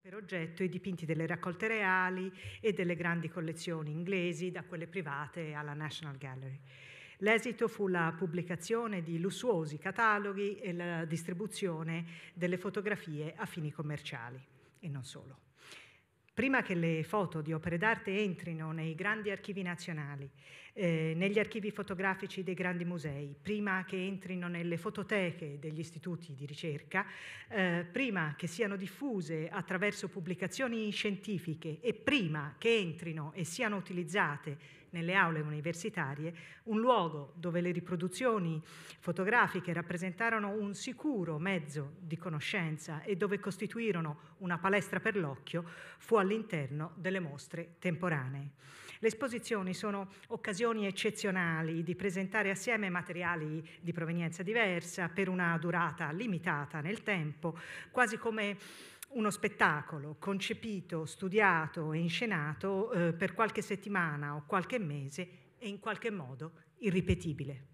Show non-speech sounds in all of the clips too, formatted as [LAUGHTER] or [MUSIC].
per oggetto i dipinti delle raccolte reali e delle grandi collezioni inglesi, da quelle private alla National Gallery. L'esito fu la pubblicazione di lussuosi cataloghi e la distribuzione delle fotografie a fini commerciali e non solo prima che le foto di opere d'arte entrino nei grandi archivi nazionali, eh, negli archivi fotografici dei grandi musei, prima che entrino nelle fototeche degli istituti di ricerca, eh, prima che siano diffuse attraverso pubblicazioni scientifiche e prima che entrino e siano utilizzate nelle aule universitarie, un luogo dove le riproduzioni fotografiche rappresentarono un sicuro mezzo di conoscenza e dove costituirono una palestra per l'occhio, fu all'interno delle mostre temporanee. Le esposizioni sono occasioni eccezionali di presentare assieme materiali di provenienza diversa per una durata limitata nel tempo, quasi come uno spettacolo concepito, studiato e inscenato eh, per qualche settimana o qualche mese e in qualche modo irripetibile.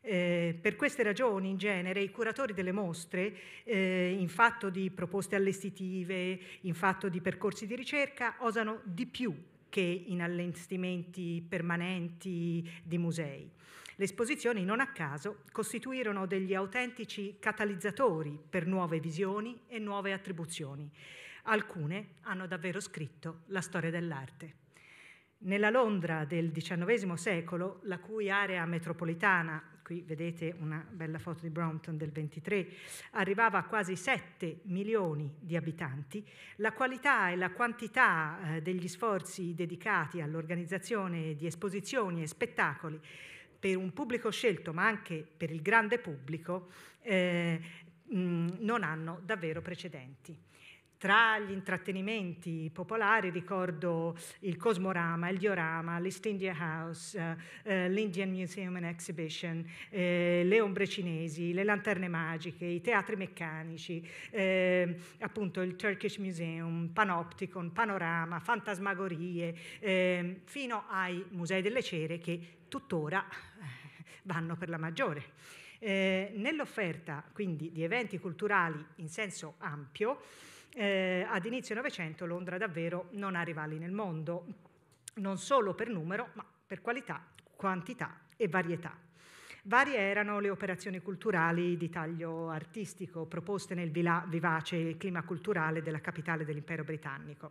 Eh, per queste ragioni, in genere, i curatori delle mostre, eh, in fatto di proposte allestitive, in fatto di percorsi di ricerca, osano di più che in allestimenti permanenti di musei. Le esposizioni, non a caso, costituirono degli autentici catalizzatori per nuove visioni e nuove attribuzioni. Alcune hanno davvero scritto la storia dell'arte. Nella Londra del XIX secolo, la cui area metropolitana, qui vedete una bella foto di Brompton del 23, arrivava a quasi 7 milioni di abitanti, la qualità e la quantità eh, degli sforzi dedicati all'organizzazione di esposizioni e spettacoli per un pubblico scelto, ma anche per il grande pubblico, eh, mh, non hanno davvero precedenti. Tra gli intrattenimenti popolari ricordo il Cosmorama, il Diorama, l'East India House, eh, l'Indian Museum and Exhibition, eh, le ombre cinesi, le lanterne magiche, i teatri meccanici, eh, appunto il Turkish Museum, Panopticon, Panorama, Fantasmagorie, eh, fino ai Musei delle Cere che tuttora eh, vanno per la maggiore. Eh, nell'offerta quindi di eventi culturali in senso ampio eh, ad inizio Novecento Londra davvero non ha rivali nel mondo, non solo per numero, ma per qualità, quantità e varietà. Varie erano le operazioni culturali di taglio artistico proposte nel vivace clima culturale della capitale dell'impero britannico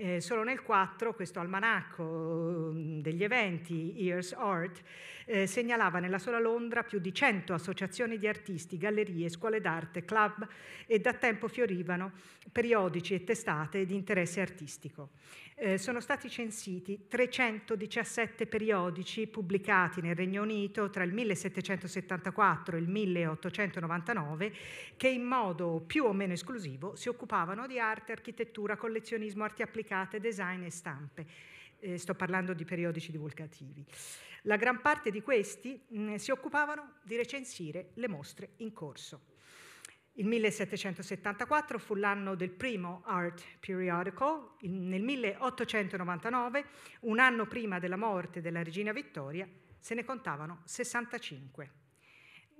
eh, solo nel 4 questo almanacco mm, degli eventi, Years Art, eh, segnalava nella sola Londra più di 100 associazioni di artisti, gallerie, scuole d'arte, club e da tempo fiorivano periodici e testate di interesse artistico. Eh, sono stati censiti 317 periodici pubblicati nel Regno Unito tra il 1774 e il 1899 che in modo più o meno esclusivo si occupavano di arte, architettura, collezionismo, arti applicate, mercate, design e stampe. Eh, sto parlando di periodici divulgativi. La gran parte di questi mh, mm, si occupavano di recensire le mostre in corso. Il 1774 fu l'anno del primo Art Periodical, nel 1899, un anno prima della morte della regina Vittoria, se ne contavano 65.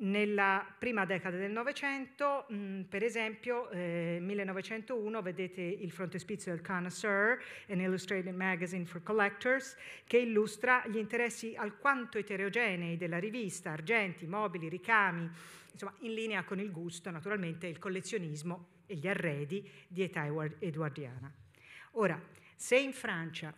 Nella prima decada del Novecento, mm, per esempio, eh, 1901, vedete il frontespizio del Connoisseur, an illustrated magazine for collectors, che illustra gli interessi alquanto eterogenei della rivista, argenti, mobili, ricami, insomma, in linea con il gusto, naturalmente, il collezionismo e gli arredi di età eduardiana. Ora, se in Francia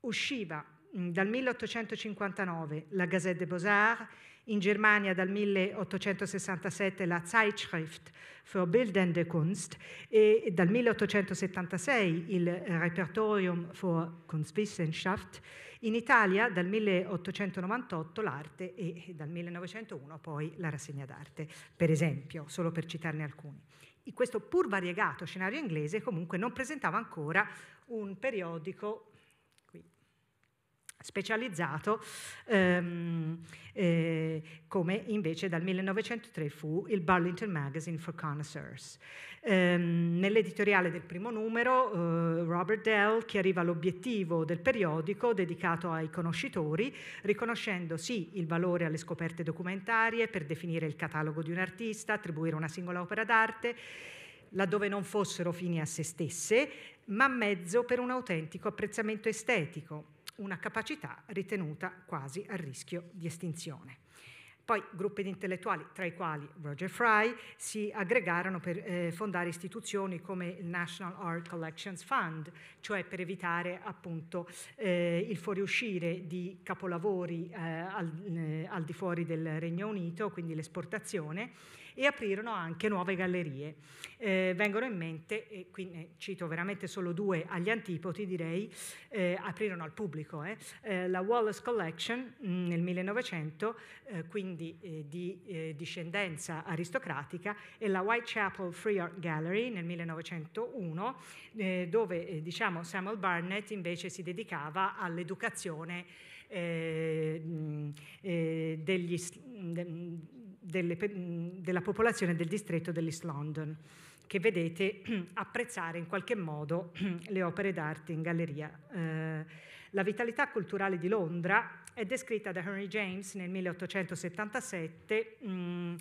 usciva Mm, dal 1859 la Gazette des Beaux-Arts, in Germania dal 1867 la Zeitschrift für Bildende Kunst e dal 1876 il Repertorium für Kunstwissenschaft, in Italia dal 1898 l'arte e dal 1901 poi la rassegna d'arte, per esempio, solo per citarne alcuni. In questo pur variegato scenario inglese comunque non presentava ancora un periodico specializzato, ehm, eh, come invece dal 1903 fu il Burlington Magazine for Connoisseurs. Ehm, nell'editoriale del primo numero, eh, Robert Dell chiariva l'obiettivo del periodico dedicato ai conoscitori, riconoscendo sì il valore alle scoperte documentarie per definire il catalogo di un artista, attribuire una singola opera d'arte, laddove non fossero fini a se stesse, ma mezzo per un autentico apprezzamento estetico una capacità ritenuta quasi a rischio di estinzione. Poi gruppi di intellettuali, tra i quali Roger Fry, si aggregarono per eh, fondare istituzioni come il National Art Collections Fund, cioè per evitare appunto eh, il fuoriuscire di capolavori eh, al, eh, al, di fuori del Regno Unito, quindi l'esportazione, e aprirono anche nuove gallerie. Eh, vengono in mente, e qui ne cito veramente solo due agli antipoti, direi, eh, aprirono al pubblico, eh, eh la Wallace Collection mm, nel 1900, eh, quindi eh, di discendenza aristocratica, e la Whitechapel Free Art Gallery nel 1901, dove diciamo, Samuel Barnett invece si dedicava all'educazione mm, degli, de, delle, della popolazione del distretto dell'East London, che vedete [CLEARS THROAT] apprezzare in qualche modo [CLEARS THROAT] le opere d'arte in galleria. Eh, la vitalità culturale di Londra è descritta da Henry James nel 1877. Mh, mm,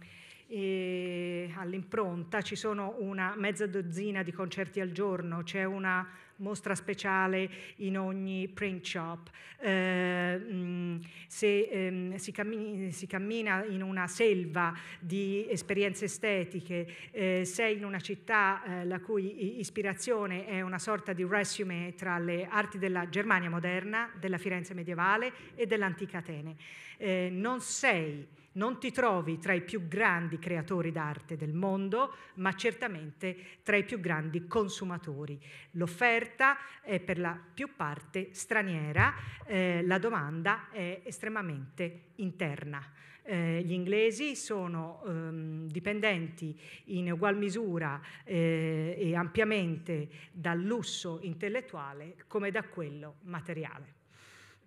all'impronta ci sono una mezza dozzina di concerti al giorno, c'è una mostra speciale in ogni print shop, eh, mm, se eh, si, cammina, si, cammina, in una selva di esperienze estetiche, eh, se in una città eh, la cui ispirazione è una sorta di resume tra le arti della Germania moderna, della Firenze medievale e dell'antica Atene. Eh, non sei non ti trovi tra i più grandi creatori d'arte del mondo, ma certamente tra i più grandi consumatori. L'offerta è per la più parte straniera, eh, la domanda è estremamente interna. Eh, gli inglesi sono ehm, dipendenti in ugual misura eh, e ampiamente dal lusso intellettuale come da quello materiale.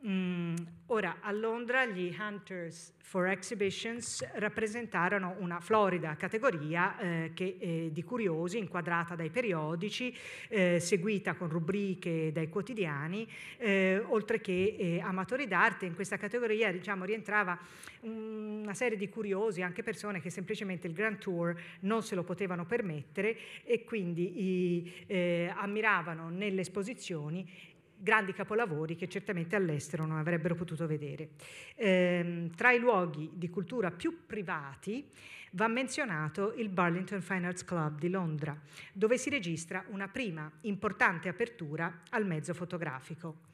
Mm, ora, a Londra gli Hunters for Exhibitions rappresentarono una florida categoria eh, che, eh, di curiosi, inquadrata dai periodici, eh, seguita con rubriche dai quotidiani, eh, oltre che eh, amatori d'arte. In questa categoria diciamo, rientrava una serie di curiosi, anche persone che semplicemente il Grand Tour non se lo potevano permettere e quindi i, eh, ammiravano nelle esposizioni grandi capolavori che certamente all'estero non avrebbero potuto vedere. Eh, tra i luoghi di cultura più privati va menzionato il Burlington Fine Arts Club di Londra, dove si registra una prima importante apertura al mezzo fotografico.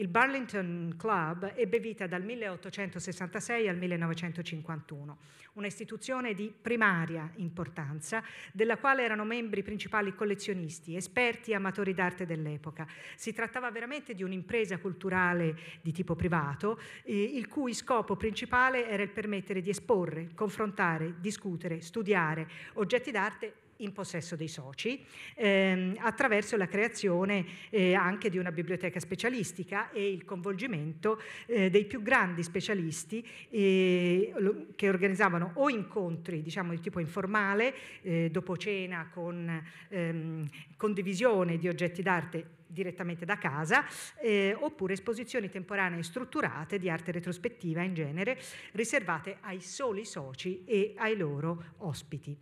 Il Burlington Club ebbe vita dal 1866 al 1951, un'istituzione di primaria importanza della quale erano membri principali collezionisti, esperti e amatori d'arte dell'epoca. Si trattava veramente di un'impresa culturale di tipo privato, eh, il cui scopo principale era il permettere di esporre, confrontare, discutere, studiare oggetti d'arte in possesso dei soci ehm, attraverso la creazione eh, anche di una biblioteca specialistica e il coinvolgimento eh, dei più grandi specialisti eh, che organizzavano o incontri diciamo, di tipo informale eh, dopo cena con ehm, condivisione di oggetti d'arte direttamente da casa, eh, oppure esposizioni temporanee strutturate di arte retrospettiva in genere, riservate ai soli soci e ai loro ospiti.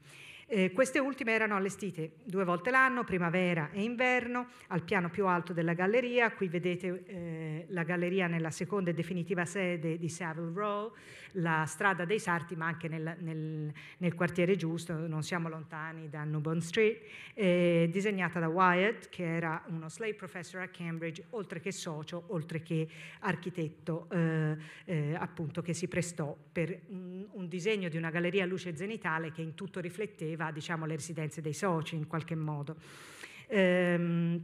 Eh, queste ultime erano allestite due volte l'anno, primavera e inverno, al piano più alto della galleria. Qui vedete eh, la galleria nella seconda e definitiva sede di Savile Row, la strada dei Sarti, ma anche nel, nel, nel quartiere giusto, non siamo lontani da Newborn Street, eh, disegnata da Wyatt, che era uno slave professor a Cambridge, oltre che socio, oltre che architetto, eh, eh, appunto, che si prestò per un, un disegno di una galleria a luce zenitale che in tutto rifletteva gestiva diciamo, le residenze dei soci in qualche modo. Ehm,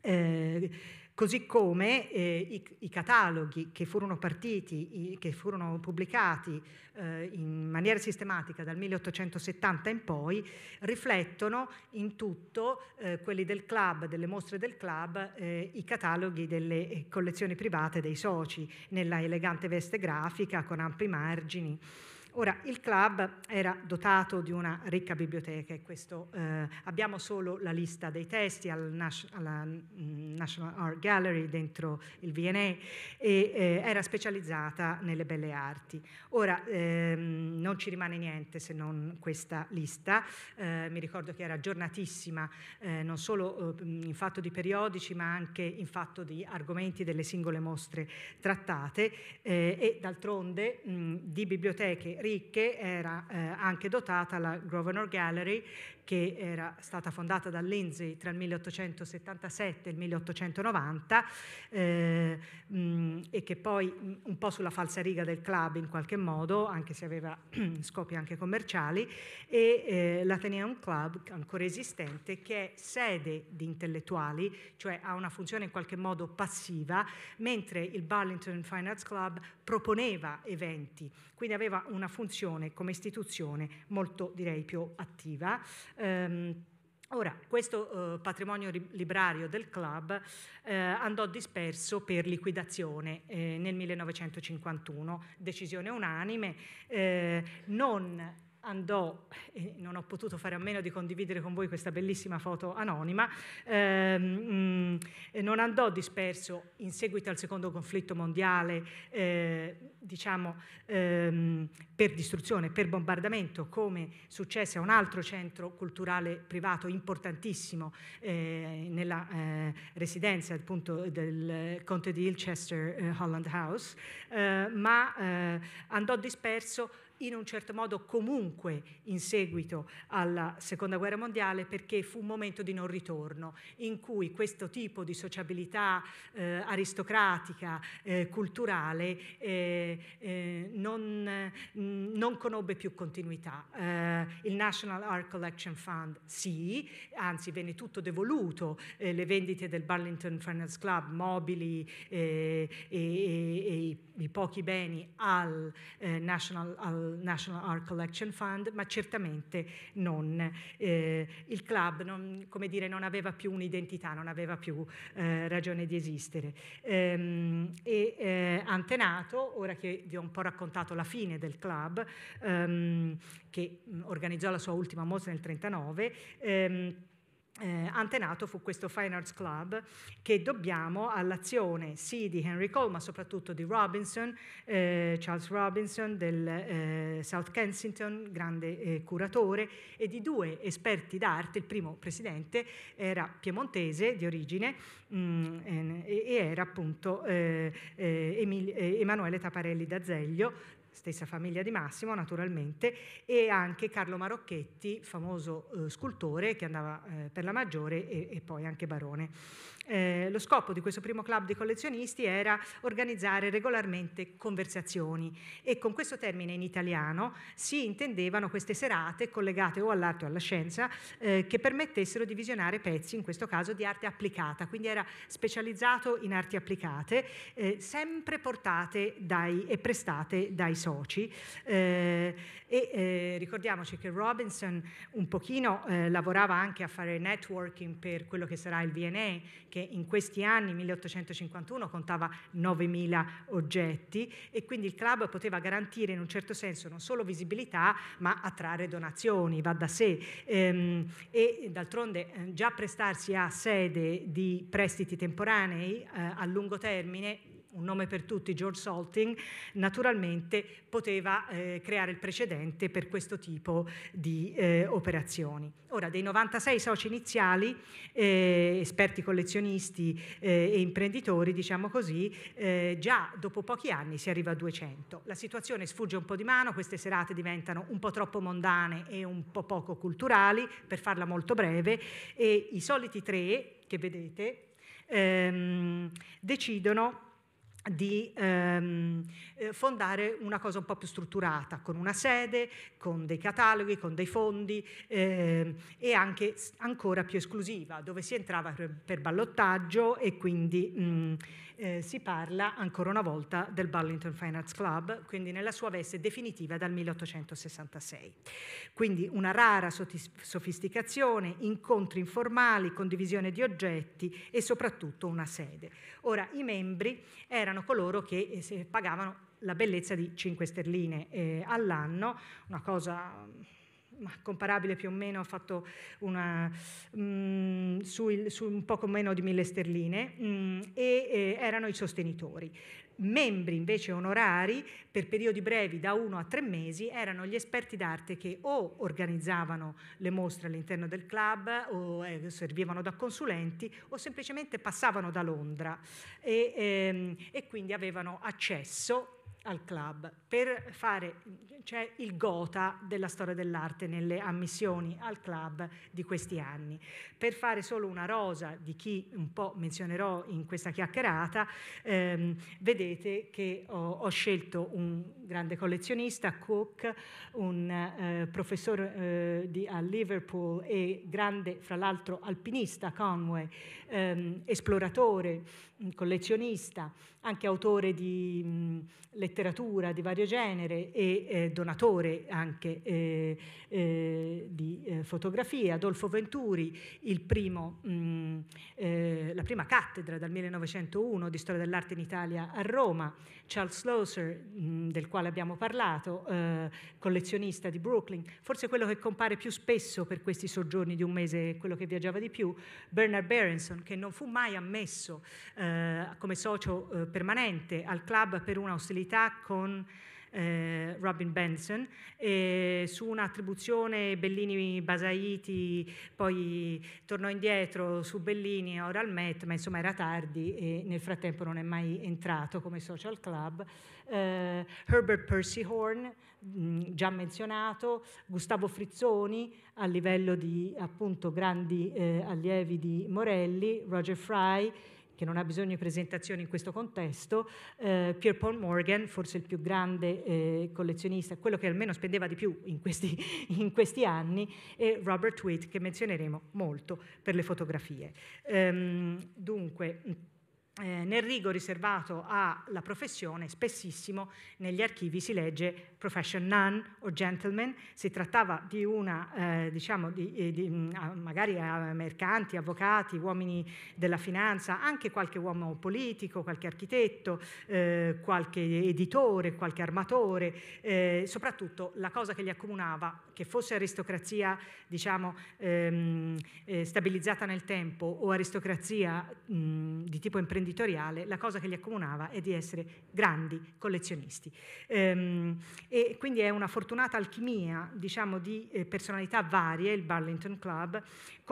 eh, Così come eh, i, i, cataloghi che furono partiti, i, che furono pubblicati eh, in maniera sistematica dal 1870 in poi, riflettono in tutto eh, quelli del club, delle mostre del club, eh, i cataloghi delle eh, collezioni private dei soci, nella elegante veste grafica con ampi margini. Ora, il club era dotato di una ricca biblioteca e questo, eh, abbiamo solo la lista dei testi al Nas- alla mm, National Art Gallery dentro il VNA e eh, era specializzata nelle belle arti. Ora, ehm, non ci rimane niente se non questa lista, eh, mi ricordo che era aggiornatissima eh, non solo eh, in fatto di periodici ma anche in fatto di argomenti delle singole mostre trattate eh, e d'altronde mh, mm, di biblioteche ricche era eh, anche dotata la Grosvenor Gallery che era stata fondata da Lindsay tra il 1877 e il 1890 eh, e che poi un po' sulla falsa riga del club in qualche modo, anche se aveva [CLEARS THROAT] scopi anche commerciali, e eh, l'Ateneum Club ancora esistente che è sede di intellettuali, cioè ha una funzione in qualche modo passiva, mentre il Burlington Finance Club proponeva eventi, quindi aveva una funzione come istituzione molto direi più attiva. Ehm, Ora, questo eh, patrimonio librario del club eh, andò disperso per liquidazione eh, nel 1951, decisione unanime, eh, non andò, e non ho potuto fare a meno di condividere con voi questa bellissima foto anonima, ehm, mm, non andò disperso in seguito al secondo conflitto mondiale, eh, diciamo, ehm, per distruzione, per bombardamento, come successe a un altro centro culturale privato importantissimo eh, nella eh, residenza appunto del conte di Ilchester eh, Holland House, eh, ma eh, andò disperso in un certo modo comunque in seguito alla Seconda Guerra Mondiale perché fu un momento di non ritorno in cui questo tipo di sociabilità eh, aristocratica, eh, culturale, eh, eh non, mm, non, conobbe più continuità. Eh, il National Art Collection Fund sì, anzi venne tutto devoluto, eh, le vendite del Burlington Finance Club, mobili e, e, e, i, pochi beni al National al National Art Collection Fund, ma certamente non. Eh, il club non, come dire, non aveva più un'identità, non aveva più eh, ragione di esistere. Ehm, e eh, antenato, ora che vi ho un po' raccontato la fine del club, ehm, che mm, organizzò la sua ultima mostra nel 1939, ehm, eh, antenato fu questo Fine Arts Club che dobbiamo all'azione sì di Henry Cole ma soprattutto di Robinson, eh, Charles Robinson del eh, South Kensington, grande eh, curatore, e di due esperti d'arte, il primo presidente era piemontese di origine mh, mm, e era appunto eh, eh, Emil- Emanuele Taparelli d'Azeglio stessa famiglia di Massimo naturalmente, e anche Carlo Marocchetti, famoso eh, scultore che andava eh, per la Maggiore e, e, poi anche barone eh, lo scopo di questo primo club di collezionisti era organizzare regolarmente conversazioni e con questo termine in italiano si intendevano queste serate collegate o all'arte o alla scienza eh, che permettessero di visionare pezzi, in questo caso di arte applicata, quindi era specializzato in arti applicate, eh, sempre portate dai, e prestate dai soci. Eh, e eh, ricordiamoci che Robinson un pochino eh, lavorava anche a fare networking per quello che sarà il VNA, che in questi anni, 1851, contava 9.000 oggetti e quindi il club poteva garantire in un certo senso non solo visibilità ma attrarre donazioni, va da sé. Ehm, e d'altronde eh, già prestarsi a sede di prestiti temporanei eh, a lungo termine un nome per tutti, George Salting, naturalmente poteva eh, creare il precedente per questo tipo di eh, operazioni. Ora, dei 96 soci iniziali, eh, esperti collezionisti eh, e imprenditori, diciamo così, eh, già dopo pochi anni si arriva a 200. La situazione sfugge un po' di mano, queste serate diventano un po' troppo mondane e un po' poco culturali, per farla molto breve, e i soliti tre che vedete ehm, decidono di ehm, eh, fondare una cosa un po' più strutturata, con una sede, con dei cataloghi, con dei fondi ehm, e anche ancora più esclusiva, dove si entrava per, ballottaggio e quindi mh, mm, eh, si parla ancora una volta del Burlington Finance Club, quindi nella sua veste definitiva dal 1866. Quindi una rara sofisticazione, incontri informali, condivisione di oggetti e soprattutto una sede. Ora, i membri erano coloro che eh, pagavano la bellezza di 5 sterline eh, all'anno, una cosa comparabile più o meno, ha fatto una, mh, mm, su, il, su, un poco meno di mille sterline, mh, mm, e eh, erano i sostenitori. Membri invece onorari per periodi brevi da uno a tre mesi erano gli esperti d'arte che o organizzavano le mostre all'interno del club o eh, servivano da consulenti o semplicemente passavano da Londra e, ehm, e quindi avevano accesso al club per fare cioè, il gota della storia dell'arte nelle ammissioni al club di questi anni. Per fare solo una rosa di chi un po' menzionerò in questa chiacchierata, ehm, vedete sapete che ho, ho scelto un grande collezionista, Cook, un eh, professore eh, di, a Liverpool e grande, fra l'altro, alpinista, Conway, ehm, esploratore collezionista, anche autore di mh, letteratura di vario genere e eh, donatore anche eh, eh, di eh, fotografie. Adolfo Venturi, primo, mh, eh, la prima cattedra dal 1901 di storia dell'arte in Italia a Roma. Charles Losser, del quale abbiamo parlato, eh, collezionista di Brooklyn, forse quello che compare più spesso per questi soggiorni di un mese, quello che viaggiava di più, Bernard Berenson, che non fu mai ammesso eh, eh, come socio eh, permanente al club per una ostilità con eh, Robin Benson, eh, su un'attribuzione Bellini-Basaiti, poi tornò indietro su Bellini e Oral Met, ma insomma era tardi e nel frattempo non è mai entrato come social club. Eh, Herbert Percy Horn, mm, già menzionato, Gustavo Frizzoni a livello di appunto grandi eh, allievi di Morelli, Roger Fry che non ha bisogno di presentazioni in questo contesto, eh, Pierre Paul Morgan, forse il più grande eh, collezionista, quello che almeno spendeva di più in questi, [LAUGHS] in questi anni, e Robert Witt, che menzioneremo molto per le fotografie. Ehm, dunque, eh, nel rigo riservato alla professione, spessissimo negli archivi si legge profession nun o gentleman, si trattava di una, eh, diciamo, di, eh, di, mm, magari eh, mercanti, avvocati, uomini della finanza, anche qualche uomo politico, qualche architetto, eh, qualche editore, qualche armatore, eh, soprattutto la cosa che li accomunava, che fosse aristocrazia diciamo, ehm, stabilizzata nel tempo o aristocrazia mh, mm, di tipo imprenditoriale, imprenditoriale, la cosa che li accomunava è di essere grandi collezionisti. Ehm, e quindi è una fortunata alchimia diciamo, di eh, personalità varie, il Burlington Club,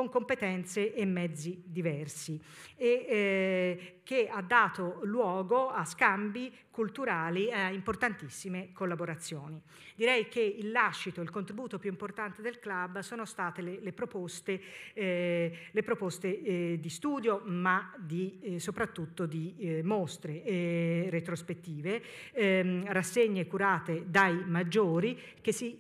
con competenze e mezzi diversi e eh, che ha dato luogo a scambi culturali e eh, a importantissime collaborazioni. Direi che il lascito, il contributo più importante del club sono state le, le proposte, eh, le proposte eh, di studio ma di, eh, soprattutto di eh, mostre retrospettive, ehm, rassegne curate dai maggiori che si,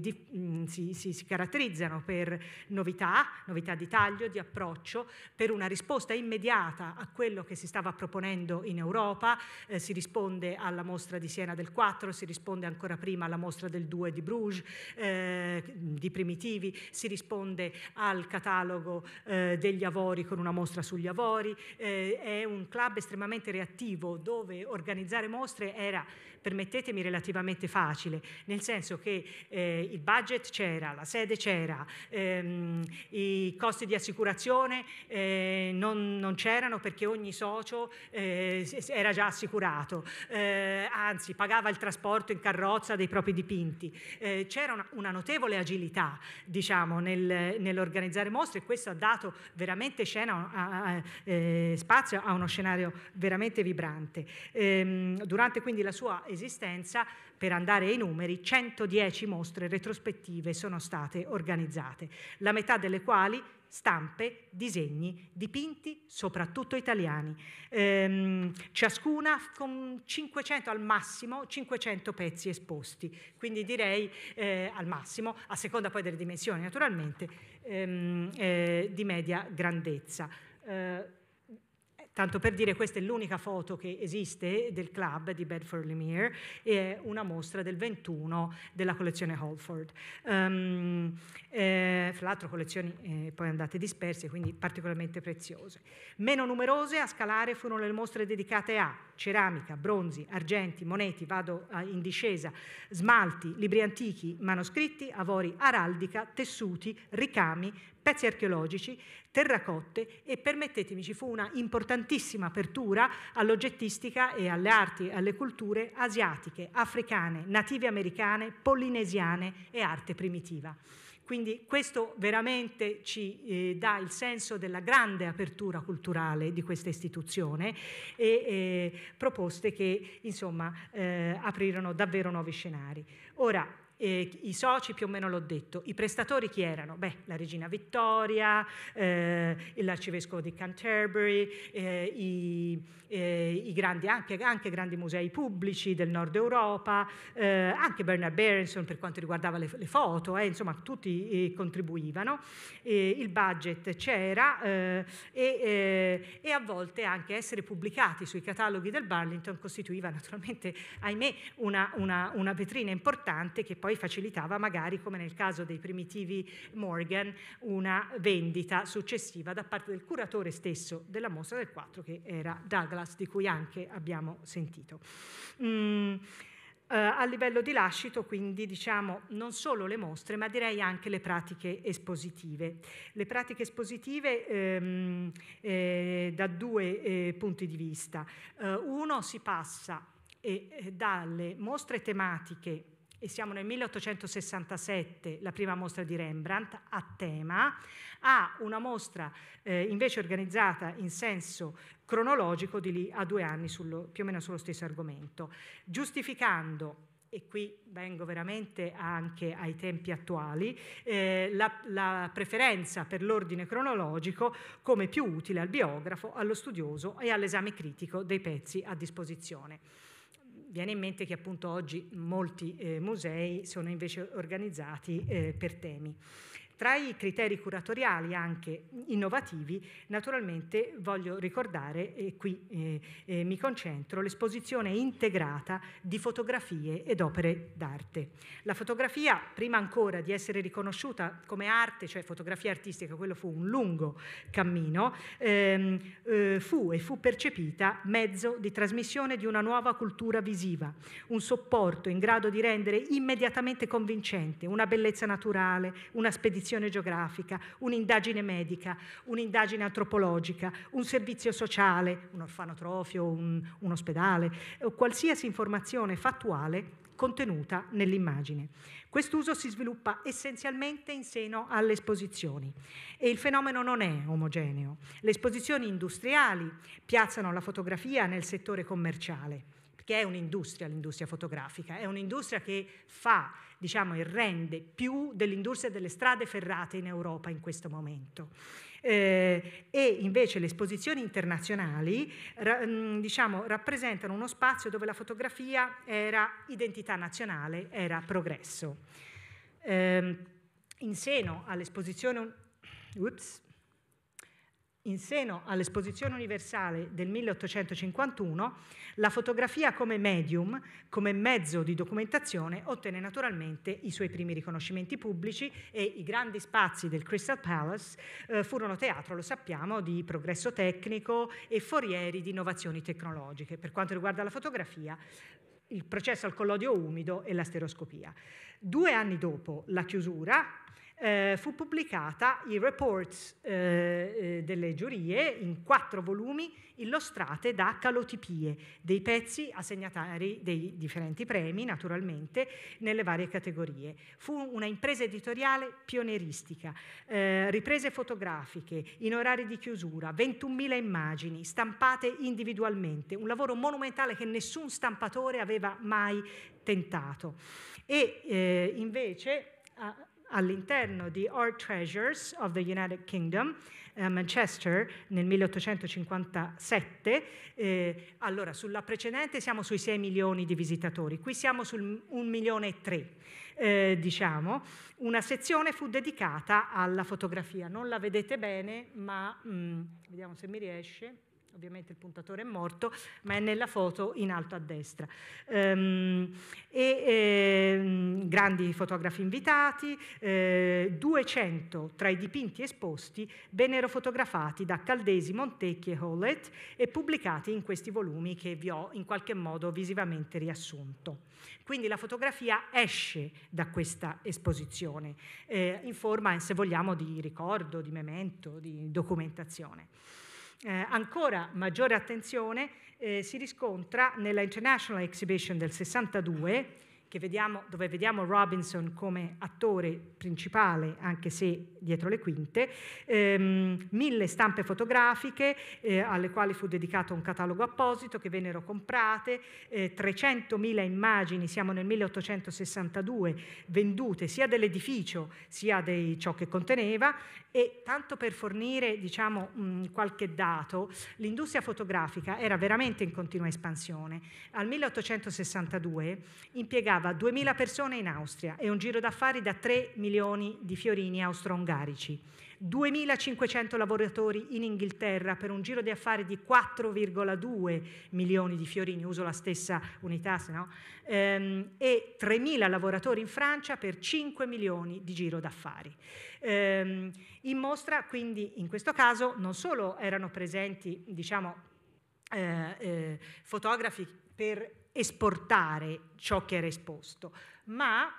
di, mh, mm, si, si, si caratterizzano per novità, novità novità di taglio, di approccio, per una risposta immediata a quello che si stava proponendo in Europa. Eh, si risponde alla mostra di Siena del 4, si risponde ancora prima alla mostra del 2 di Bruges, eh, di primitivi, si risponde al catalogo eh, degli avori con una mostra sugli avori. Eh, è un club estremamente reattivo dove organizzare mostre era permettetemi, relativamente facile, nel senso che eh, il budget c'era, la sede c'era, ehm, i costi di assicurazione eh, non, non, c'erano perché ogni socio eh, era già assicurato, eh, anzi pagava il trasporto in carrozza dei propri dipinti. Eh, c'era una, una, notevole agilità diciamo, nel, nell'organizzare mostre e questo ha dato veramente scena, a, a, eh, spazio a uno scenario veramente vibrante. Ehm, durante quindi la sua esistenza, per andare ai numeri, 110 mostre retrospettive sono state organizzate, la metà delle quali stampe, disegni, dipinti, soprattutto italiani, ehm, ciascuna con 500 al massimo, 500 pezzi esposti, quindi direi eh, al massimo, a seconda poi delle dimensioni naturalmente, ehm, eh, di media grandezza. Eh, tanto per dire questa è l'unica foto che esiste del club di Bedford Lemire e è una mostra del 21 della collezione Holford. Um, eh, fra l'altro collezioni eh, poi andate disperse, quindi particolarmente preziose. Meno numerose a scalare furono le mostre dedicate a ceramica, bronzi, argenti, moneti, vado eh, in discesa, smalti, libri antichi, manoscritti, avori araldica, tessuti, ricami, pezzi archeologici, terracotte e permettetemi ci fu una importantissima apertura all'oggettistica e alle arti, alle culture asiatiche, africane, native americane, polinesiane e arte primitiva. Quindi questo veramente ci eh, dà il senso della grande apertura culturale di questa istituzione e eh, proposte che insomma eh, aprirono davvero nuovi scenari. Ora, eh, i soci più o meno l'ho detto, i prestatori chi erano? Beh, la regina Vittoria, eh, l'arcivescovo di Canterbury, eh, i, eh, i grandi, anche, anche, grandi musei pubblici del nord Europa, eh, anche Bernard Berenson per quanto riguardava le, le foto, eh, insomma tutti contribuivano, il budget c'era e, e a volte anche essere pubblicati sui cataloghi del Burlington costituiva naturalmente, ahimè, una, una, una vetrina importante che poi poi facilitava magari, come nel caso dei primitivi Morgan, una vendita successiva da parte del curatore stesso della mostra del 4, che era Douglas, di cui anche abbiamo sentito. Mm. Uh, a livello di lascito, quindi diciamo non solo le mostre, ma direi anche le pratiche espositive. Le pratiche espositive ehm, eh, da due eh, punti di vista. Uh, uno si passa eh, dalle mostre tematiche e siamo nel 1867, la prima mostra di Rembrandt a tema, a una mostra eh, invece organizzata in senso cronologico di lì a due anni sullo, più o meno sullo stesso argomento, giustificando e qui vengo veramente anche ai tempi attuali, eh, la, la, preferenza per l'ordine cronologico come più utile al biografo, allo studioso e all'esame critico dei pezzi a disposizione viene in mente che appunto oggi molti eh, musei sono invece organizzati eh, per temi. Tra i criteri curatoriali anche innovativi, naturalmente voglio ricordare, e qui eh, eh, mi concentro, l'esposizione integrata di fotografie ed opere d'arte. La fotografia, prima ancora di essere riconosciuta come arte, cioè fotografia artistica, quello fu un lungo cammino, ehm, eh, fu e fu percepita mezzo di trasmissione di una nuova cultura visiva, un supporto in grado di rendere immediatamente convincente una bellezza naturale, una spedizione un'ispezione geografica, un'indagine medica, un'indagine antropologica, un servizio sociale, un orfanotrofio, un, un ospedale, eh, qualsiasi informazione fattuale contenuta nell'immagine. Quest'uso si sviluppa essenzialmente in seno alle esposizioni e il fenomeno non è omogeneo. Le esposizioni industriali piazzano la fotografia nel settore commerciale, che è un'industria, l'industria fotografica, è un'industria che fa diciamo, e rende più dell'industria delle strade ferrate in Europa in questo momento. Eh, e invece le esposizioni internazionali ra, mm, diciamo, rappresentano uno spazio dove la fotografia era identità nazionale, era progresso. Eh, in seno all'esposizione... Ups, in seno all'esposizione universale del 1851, la fotografia come medium, come mezzo di documentazione, ottenne naturalmente i suoi primi riconoscimenti pubblici e i grandi spazi del Crystal Palace eh, furono teatro, lo sappiamo, di progresso tecnico e forieri di innovazioni tecnologiche. Per quanto riguarda la fotografia, il processo al collodio umido e la stereoscopia. Due anni dopo la chiusura, eh, fu pubblicata i reports eh, eh, delle giurie in quattro volumi illustrate da calotipie dei pezzi assegnatari dei differenti premi, naturalmente, nelle varie categorie. Fu una impresa editoriale pionieristica, eh, riprese fotografiche in orari di chiusura, 21.000 immagini stampate individualmente, un lavoro monumentale che nessun stampatore aveva mai tentato. E eh, invece... Ah, all'interno di Art Treasures of the United Kingdom a eh, Manchester nel 1857. Eh, allora, sulla precedente siamo sui 6 milioni di visitatori, qui siamo su 1 milione e 3. Eh, diciamo, una sezione fu dedicata alla fotografia. Non la vedete bene, ma mh, mm, vediamo se mi riesce ovviamente il puntatore è morto, ma è nella foto in alto a destra. Ehm, e, eh, grandi fotografi invitati, eh, 200 tra i dipinti esposti vennero fotografati da Caldesi, Montecchi e Hollett e pubblicati in questi volumi che vi ho in qualche modo visivamente riassunto. Quindi la fotografia esce da questa esposizione, eh, in forma, se vogliamo, di ricordo, di memento, di documentazione. Eh, ancora maggiore attenzione eh, si riscontra nella International Exhibition del 62 vediamo, dove vediamo Robinson come attore principale, anche se dietro le quinte, ehm, mille stampe fotografiche eh, alle quali fu dedicato un catalogo apposito che vennero comprate, eh, 300.000 immagini, siamo nel 1862, vendute sia dell'edificio sia di ciò che conteneva e tanto per fornire diciamo, mh, mm, qualche dato, l'industria fotografica era veramente in continua espansione. Al 1862 impiegava impiegava 2.000 persone in Austria e un giro d'affari da 3 milioni di fiorini austro-ungarici, 2.500 lavoratori in Inghilterra per un giro d'affari di 4,2 milioni di fiorini, uso la stessa unità se no, ehm, e 3.000 lavoratori in Francia per 5 milioni di giro d'affari. Ehm, in mostra quindi in questo caso non solo erano presenti diciamo, eh, eh, fotografi per esportare ciò che era esposto, ma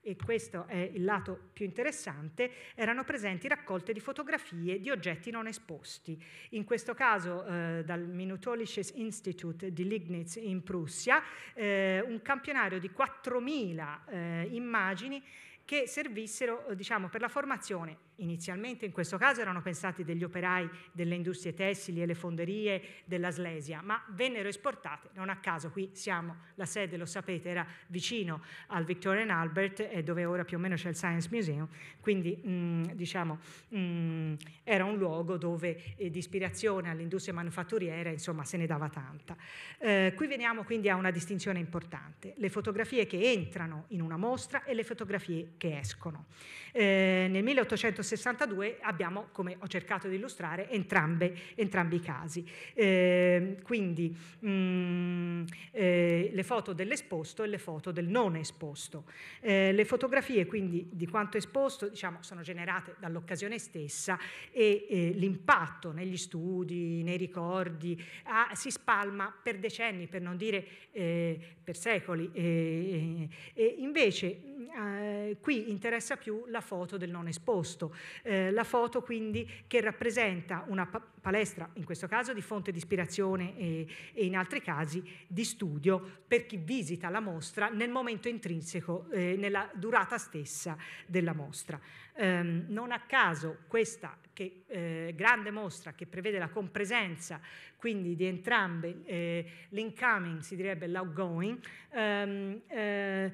e questo è il lato più interessante, erano presenti raccolte di fotografie di oggetti non esposti. In questo caso eh, dal Minutolisches Institut di Lignitz in Prussia, eh, un campionario di 4.000 eh, immagini che servissero eh, diciamo, per la formazione Inizialmente in questo caso erano pensati degli operai delle industrie tessili e le fonderie della Slesia, ma vennero esportate, non a caso qui siamo, la sede lo sapete era vicino al Victorian Albert dove ora più o meno c'è il Science Museum, quindi mh, mm, diciamo mh, mm, era un luogo dove eh, di ispirazione all'industria manufatturiera insomma se ne dava tanta. Eh, qui veniamo quindi a una distinzione importante, le fotografie che entrano in una mostra e le fotografie che escono. Eh, nel 1860 62 abbiamo, come ho cercato di illustrare, entrambe, entrambi i casi. Eh, quindi mh, mm, eh, le foto dell'esposto e le foto del non esposto. Eh, le fotografie quindi di quanto esposto diciamo, sono generate dall'occasione stessa e eh, l'impatto negli studi, nei ricordi, ah, si spalma per decenni, per non dire eh, per secoli. e invece eh, qui interessa più la foto del non esposto, eh, la foto quindi che rappresenta una palestra, in questo caso di fonte di ispirazione e, e, in altri casi di studio per chi visita la mostra nel momento intrinseco, eh, nella durata stessa della mostra. Ehm, non a caso questa che, eh, grande mostra che prevede la compresenza quindi di entrambe eh, l'incoming, si direbbe l'outgoing, ehm, eh,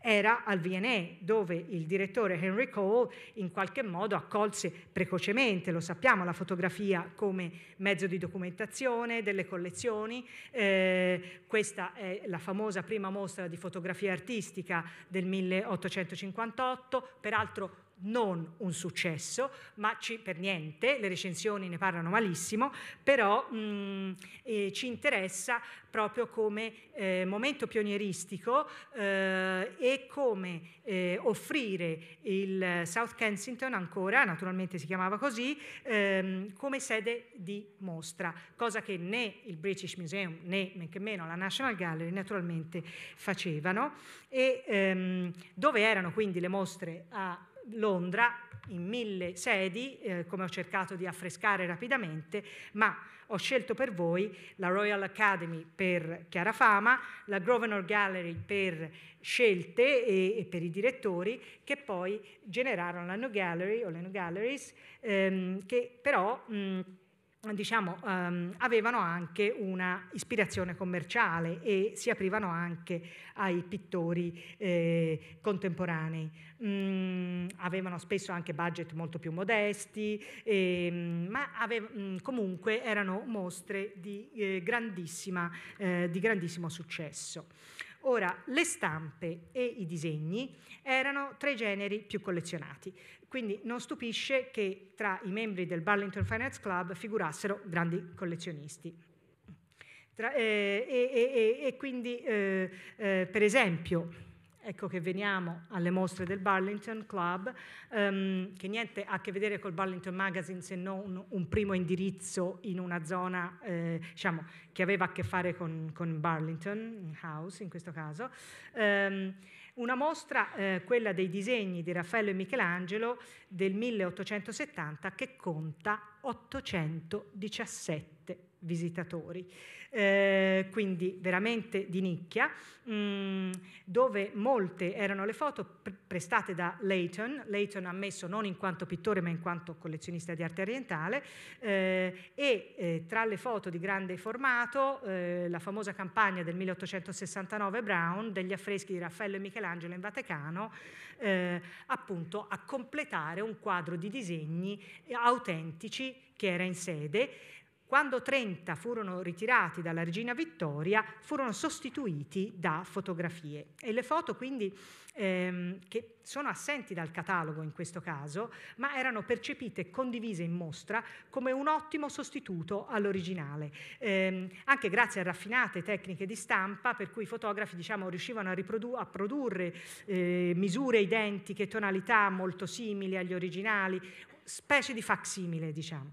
era al VNA, dove il direttore Henry Cole in qualche modo accolse precocemente, lo sappiamo, la fotografia come mezzo di documentazione delle collezioni. Eh, questa è la famosa prima mostra di fotografia artistica del 1858, peraltro non un successo, ma ci, per niente, le recensioni ne parlano malissimo, però mh, mm, eh, ci interessa proprio come eh, momento pionieristico eh, e come eh, offrire il South Kensington ancora, naturalmente si chiamava così, ehm, come sede di mostra, cosa che né il British Museum né men che meno la National Gallery naturalmente facevano e ehm, dove erano quindi le mostre a Londra in mille sedi, eh, come ho cercato di affrescare rapidamente, ma ho scelto per voi la Royal Academy per Chiarafama, la Grosvenor Gallery per scelte e, e per i direttori che poi generarono la New Gallery o le New Galleries, ehm, che però... Mh, diciamo, um, avevano anche una ispirazione commerciale e si aprivano anche ai pittori eh, contemporanei. Mm, avevano spesso anche budget molto più modesti, eh, ma ave- mm, comunque erano mostre di, eh, grandissima, eh, di grandissimo successo. Ora, le stampe e i disegni erano tra i generi più collezionati, quindi non stupisce che tra i membri del Burlington Finance Club figurassero grandi collezionisti. Tra, eh, e, e, e, quindi, eh, eh, per esempio, ecco che veniamo alle mostre del Burlington Club, ehm, che niente ha a che vedere col Burlington Magazine se non un, un primo indirizzo in una zona eh, diciamo, che aveva a che fare con, con Burlington House in questo caso. Ehm, una mostra, eh, quella dei disegni di Raffaello e Michelangelo del 1870, che conta 817 visitatori. Eh, quindi veramente di nicchia, mh, mm, dove molte erano le foto pre- prestate da Leighton, Leighton ammesso non in quanto pittore ma in quanto collezionista di arte orientale, eh, e eh, tra le foto di grande formato eh, la famosa campagna del 1869 Brown degli affreschi di Raffaello e Michelangelo in Vaticano, eh, appunto a completare un quadro di disegni eh, autentici che era in sede quando 30 furono ritirati dalla regina Vittoria, furono sostituiti da fotografie. E le foto quindi, ehm, che sono assenti dal catalogo in questo caso, ma erano percepite e condivise in mostra come un ottimo sostituto all'originale. Ehm, anche grazie a raffinate tecniche di stampa, per cui i fotografi diciamo, riuscivano a, riprodu- a produrre eh, misure identiche, tonalità molto simili agli originali, specie di facsimile, diciamo.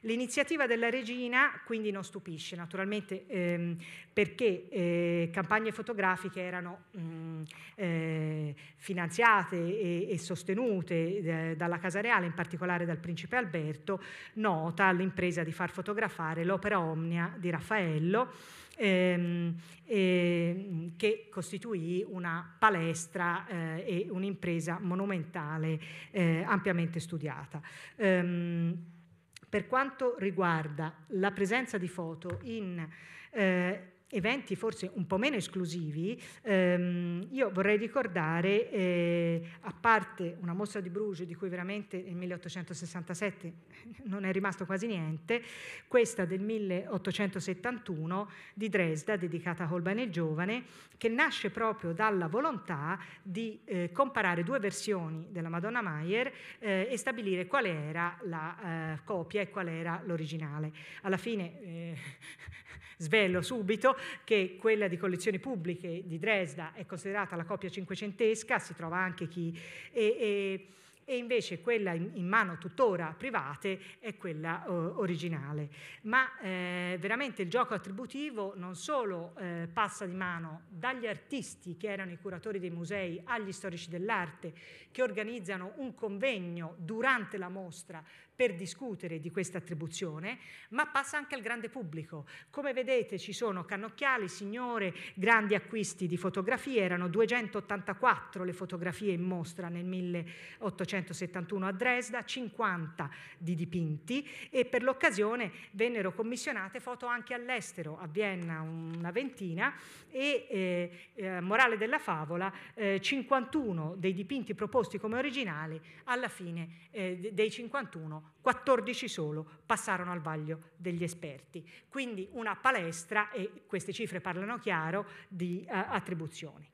L'iniziativa della regina quindi non stupisce, naturalmente ehm, perché eh, campagne fotografiche erano mh, mm, eh, finanziate e, e sostenute eh, dalla Casa Reale, in particolare dal principe Alberto, nota l'impresa di far fotografare l'opera omnia di Raffaello. Ehm, ehm, che costituì una palestra eh, e un'impresa monumentale eh, ampiamente studiata. Ehm, per quanto riguarda la presenza di foto in eh, eventi forse un po' meno esclusivi, ehm, io vorrei ricordare, eh, a parte una mostra di Bruges di cui veramente nel 1867 [LAUGHS] non è rimasto quasi niente, questa del 1871 di Dresda dedicata a Holbein il Giovane, che nasce proprio dalla volontà di eh, comparare due versioni della Madonna Mayer eh, e stabilire qual era la eh, copia e qual era l'originale. Alla fine, eh, [LAUGHS] svelo subito, che quella di collezioni pubbliche di Dresda è considerata la copia cinquecentesca, si trova anche chi... E, e, e invece quella in, mano tuttora private è quella uh, originale. Ma eh, veramente il gioco attributivo non solo eh, passa di mano dagli artisti che erano i curatori dei musei agli storici dell'arte che organizzano un convegno durante la mostra per discutere di questa attribuzione, ma passa anche al grande pubblico. Come vedete ci sono Cannocchiali, Signore, grandi acquisti di fotografie, erano 284 le fotografie in mostra nel 1871 a Dresda, 50 di dipinti e per l'occasione vennero commissionate foto anche all'estero, a Vienna una ventina e, eh, eh morale della favola, eh, 51 dei dipinti proposti come originali alla fine eh, dei 51 14 solo passarono al vaglio degli esperti. Quindi una palestra, e queste cifre parlano chiaro, di eh, attribuzioni.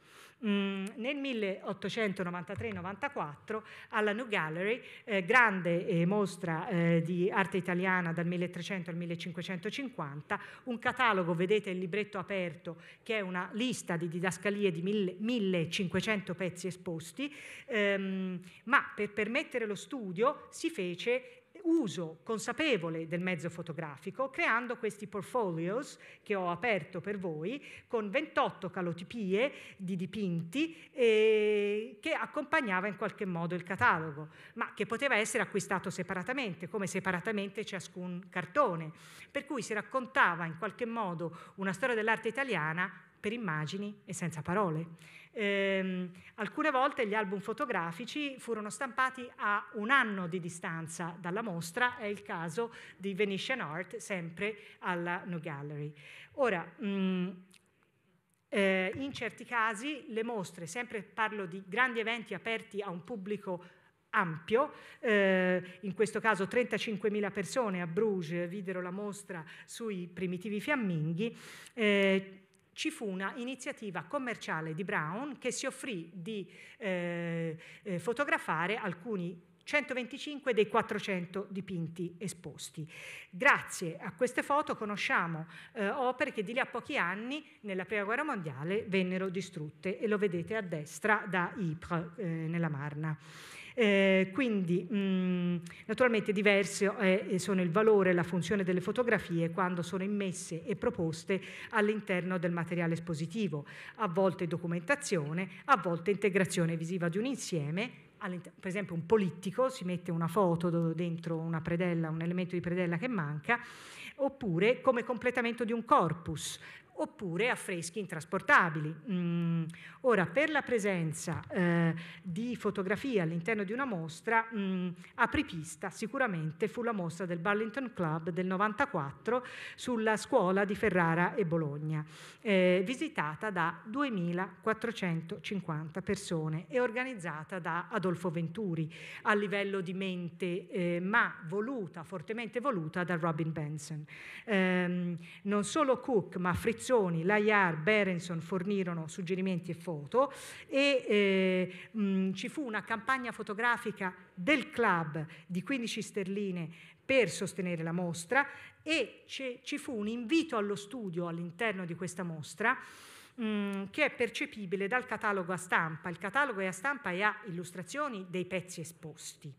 Mm, nel 1893-94 alla New Gallery, eh, grande eh, mostra eh, di arte italiana dal 1300 al 1550, un catalogo, vedete il libretto aperto, che è una lista di didascalie di mille, 1500 pezzi esposti, ehm, ma per permettere lo studio si fece uso consapevole del mezzo fotografico creando questi portfolios che ho aperto per voi con 28 calotipie di dipinti eh, che accompagnava in qualche modo il catalogo, ma che poteva essere acquistato separatamente, come separatamente ciascun cartone. Per cui si raccontava in qualche modo una storia dell'arte italiana per immagini e senza parole. Eh, alcune volte gli album fotografici furono stampati a un anno di distanza dalla mostra, è il caso di Venetian Art, sempre alla New Gallery. Ora, mh, mm, eh, in certi casi le mostre, sempre parlo di grandi eventi aperti a un pubblico ampio, eh, in questo caso 35.000 persone a Bruges videro la mostra sui primitivi fiamminghi, eh, ci fu una iniziativa commerciale di Brown che si offrì di eh, eh fotografare alcuni 125 dei 400 dipinti esposti. Grazie a queste foto conosciamo eh, opere che di lì a pochi anni, nella Prima Guerra Mondiale, vennero distrutte e lo vedete a destra da Ypres, eh, nella Marna. Eh, quindi mh, mm, naturalmente diversi è, eh, sono il valore e la funzione delle fotografie quando sono immesse e proposte all'interno del materiale espositivo, a volte documentazione, a volte integrazione visiva di un insieme, per esempio un politico si mette una foto dentro una predella, un elemento di predella che manca, oppure come completamento di un corpus, oppure affreschi intrasportabili. Mm. Ora, per la presenza eh, di fotografie all'interno di una mostra, mm, apripista sicuramente fu la mostra del Burlington Club del 94 sulla scuola di Ferrara e Bologna, eh, visitata da 2.450 persone e organizzata da Adolfo Venturi a livello di mente, eh, ma voluta, fortemente voluta da Robin Benson. Ehm, non solo Cook, ma Frizzoni Manzoni, Laiar, Berenson fornirono suggerimenti e foto e eh, mh, ci fu una campagna fotografica del club di 15 sterline per sostenere la mostra e ci fu un invito allo studio all'interno di questa mostra che è percepibile dal catalogo a stampa. Il catalogo è a stampa e ha illustrazioni dei pezzi esposti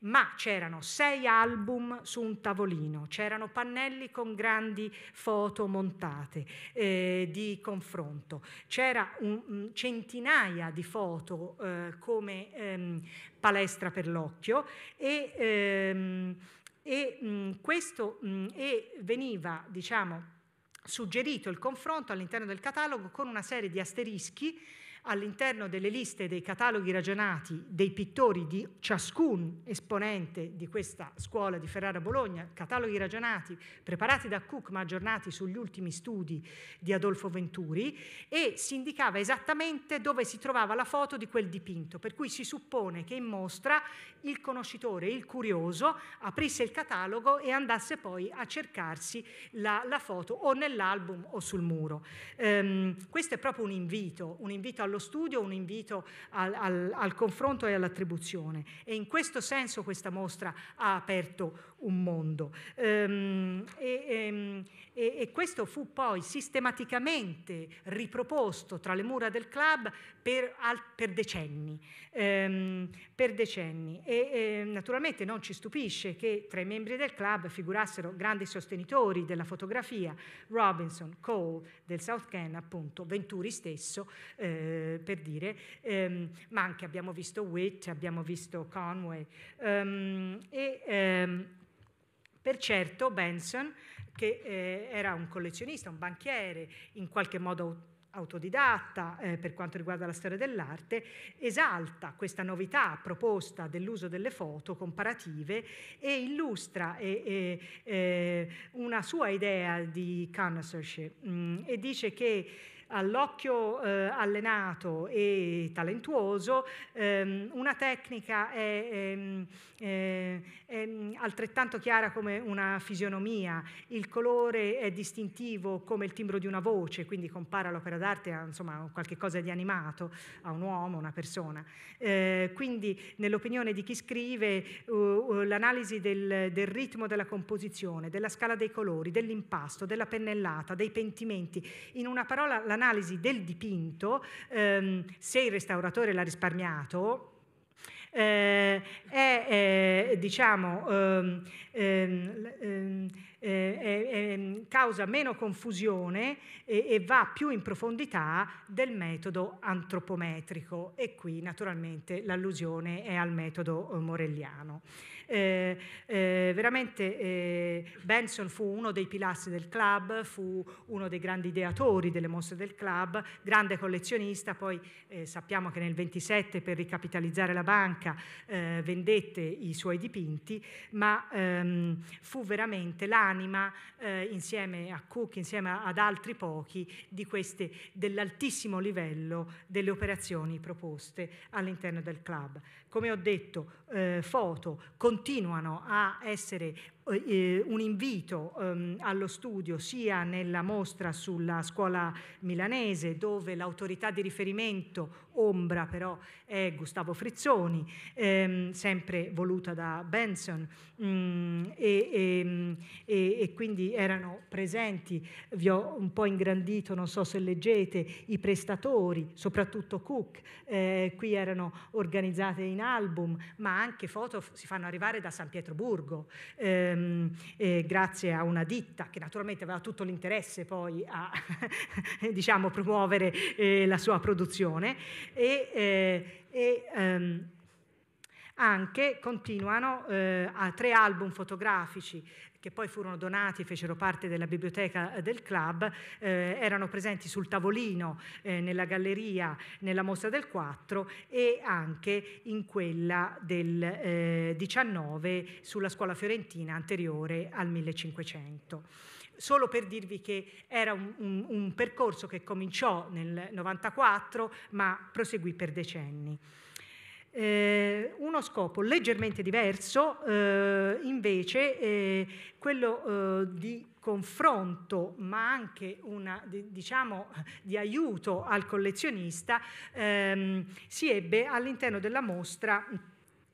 ma c'erano sei album su un tavolino, c'erano pannelli con grandi foto montate eh, di confronto, c'erano mm, centinaia di foto eh, come ehm, palestra per l'occhio e, ehm, e mh, mm, questo mh, mm, e veniva, diciamo, suggerito il confronto all'interno del catalogo con una serie di asterischi all'interno delle liste dei cataloghi ragionati dei pittori di ciascun esponente di questa scuola di Ferrara-Bologna, cataloghi ragionati preparati da Cook ma aggiornati sugli ultimi studi di Adolfo Venturi e si indicava esattamente dove si trovava la foto di quel dipinto, per cui si suppone che in mostra il conoscitore, il curioso, aprisse il catalogo e andasse poi a cercarsi la, la foto o nell'album o sul muro. Ehm, questo è proprio un invito, un invito allo dello studio, un invito al, al, al confronto e all'attribuzione. E in questo senso questa mostra ha aperto un mondo. Ehm, e, ehm, e, e, questo fu poi sistematicamente riproposto tra le mura del club per, al, per decenni. Ehm, per decenni. E, e naturalmente non ci stupisce che tra i membri del club figurassero grandi sostenitori della fotografia, Robinson, Cole del South Ken, appunto, Venturi stesso. Eh, eh, per dire, ehm, ma anche abbiamo visto Witt, abbiamo visto Conway. Ehm, e ehm, per certo Benson, che eh, era un collezionista, un banchiere, in qualche modo autodidatta eh, per quanto riguarda la storia dell'arte, esalta questa novità proposta dell'uso delle foto comparative e illustra eh, eh, una sua idea di connoisseurship mm, e dice che all'occhio eh, allenato e talentuoso ehm, una tecnica è, ehm, eh, è, altrettanto chiara come una fisionomia, il colore è distintivo come il timbro di una voce, quindi compara l'opera d'arte a insomma, cosa di animato, a un uomo, una persona. Eh, quindi nell'opinione di chi scrive uh, l'analisi del, del ritmo della composizione, della scala dei colori, dell'impasto, della pennellata, dei pentimenti, in una parola la un'analisi del dipinto, ehm, se il restauratore l'ha risparmiato, eh, è eh, diciamo, ehm, ehm, ehm, eh, causa meno confusione e, e, va più in profondità del metodo antropometrico e qui naturalmente l'allusione è al metodo eh, morelliano. Eh, eh, veramente eh, Benson fu uno dei pilastri del club, fu uno dei grandi ideatori delle mostre del club, grande collezionista, poi eh, sappiamo che nel 27 per ricapitalizzare la banca eh, vendette i suoi dipinti, ma ehm, fu veramente l'anima insieme a Cook, insieme ad altri pochi, queste, dell'altissimo livello delle operazioni proposte all'interno del club come ho detto, eh, foto continuano a essere eh, eh, un invito ehm, allo studio sia nella mostra sulla scuola milanese dove l'autorità di riferimento ombra però è Gustavo Frizzoni, ehm, sempre voluta da Benson mm, e, ehm, e, e, quindi erano presenti, vi ho un po' ingrandito, non so se leggete, i prestatori, soprattutto Cook, eh, qui erano organizzate in album, ma anche foto si fanno arrivare da San Pietroburgo. Eh, ehm, eh, grazie a una ditta che naturalmente aveva tutto l'interesse poi a [LAUGHS] diciamo, promuovere eh, la sua produzione e, eh, e ehm, anche continuano eh, a tre album fotografici che poi furono donati e fecero parte della biblioteca eh, del club, eh, erano presenti sul tavolino, eh, nella galleria, nella mostra del 4 e anche in quella del eh, 19 sulla scuola fiorentina anteriore al 1500 solo per dirvi che era un, un, un, percorso che cominciò nel 94 ma proseguì per decenni. Eh, uno scopo leggermente diverso eh, invece eh, quello eh, di confronto ma anche una, di, diciamo, di aiuto al collezionista ehm, si ebbe all'interno della mostra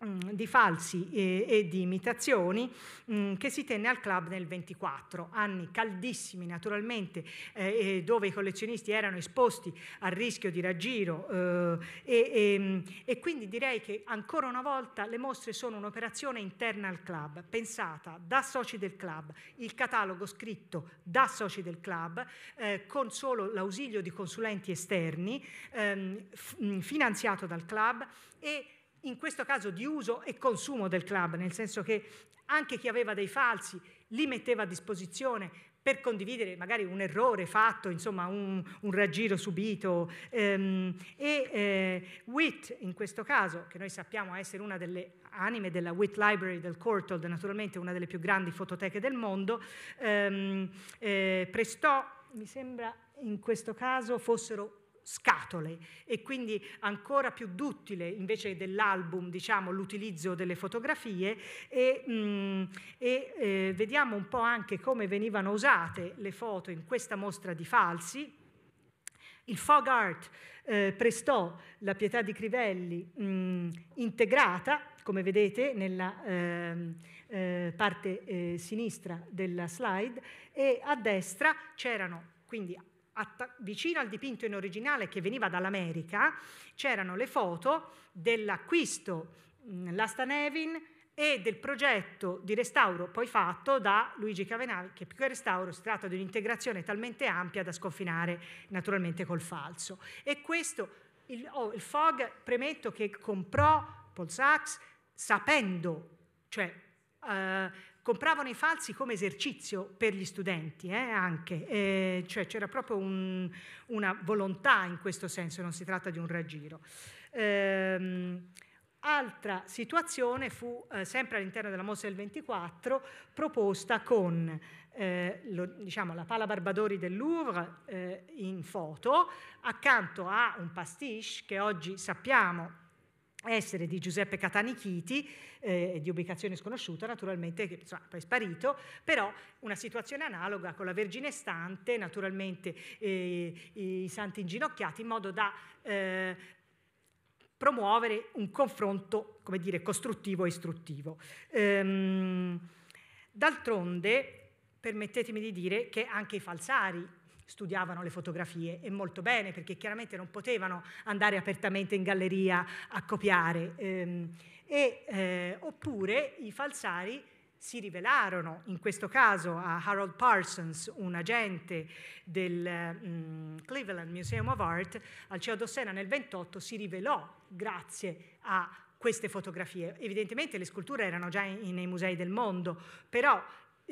Mm, di falsi e, e di imitazioni mh, mm, che si tenne al club nel 24, anni caldissimi naturalmente, eh, dove i collezionisti erano esposti al rischio di raggiro eh, e, e, mm, e, quindi direi che ancora una volta le mostre sono un'operazione interna al club, pensata da soci del club, il catalogo scritto da soci del club, eh, con solo l'ausilio di consulenti esterni, ehm, f- finanziato dal club e in questo caso di uso e consumo del club, nel senso che anche chi aveva dei falsi li metteva a disposizione per condividere magari un errore fatto, insomma un, un raggiro subito. Ehm, e eh, WIT, in questo caso, che noi sappiamo essere una delle anime della WIT Library del Courtauld, naturalmente una delle più grandi fototeche del mondo, ehm, eh, prestò, mi sembra in questo caso fossero scatole e quindi ancora più duttile invece dell'album diciamo, l'utilizzo delle fotografie e, mh, mm, e eh, vediamo un po' anche come venivano usate le foto in questa mostra di falsi. Il fog art eh, prestò la pietà di Crivelli mh, mm, integrata, come vedete nella ehm, eh, parte eh, sinistra della slide, e a destra c'erano quindi vicino al dipinto in originale che veniva dall'America, c'erano le foto dell'acquisto mh, mm, Lasta Nevin e del progetto di restauro poi fatto da Luigi Cavenali, che più che restauro si tratta di un'integrazione talmente ampia da sconfinare naturalmente col falso. E questo, il, oh, il Fogg, premetto che comprò Paul Sachs sapendo, cioè eh, Compravano i falsi come esercizio per gli studenti, eh, anche, eh, cioè c'era proprio un, una volontà in questo senso, non si tratta di un raggiro. Ehm, altra situazione fu eh, sempre all'interno della mossa del 24 proposta con eh, lo, diciamo, la pala Barbadori del Louvre eh, in foto accanto a un pastiche che oggi sappiamo essere di Giuseppe Catanichiti, eh, di ubicazione sconosciuta, naturalmente, che insomma, poi è sparito, però una situazione analoga con la Vergine Stante, naturalmente eh, i santi inginocchiati, in modo da eh, promuovere un confronto, come dire, costruttivo e istruttivo. Ehm, d'altronde, permettetemi di dire che anche i falsari studiavano le fotografie e molto bene perché chiaramente non potevano andare apertamente in galleria a copiare. Ehm, e, eh, oppure i falsari si rivelarono, in questo caso a Harold Parsons, un agente del mm, Cleveland Museum of Art, al CEO d'Ossena nel 28 si rivelò grazie a queste fotografie. Evidentemente le sculture erano già in, nei musei del mondo, però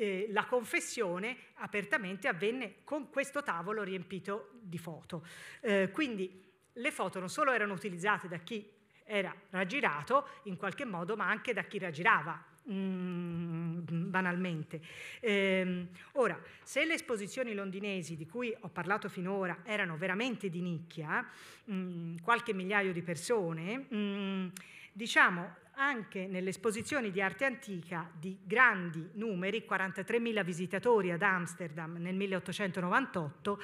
eh, la confessione apertamente avvenne con questo tavolo riempito di foto. Eh, quindi le foto non solo erano utilizzate da chi era raggirato in qualche modo, ma anche da chi raggirava, Mm, banalmente. Eh, ora, se le esposizioni londinesi di cui ho parlato finora erano veramente di nicchia, mm, qualche migliaio di persone, mm, diciamo anche nelle esposizioni di arte antica di grandi numeri, 43.000 visitatori ad Amsterdam nel 1898,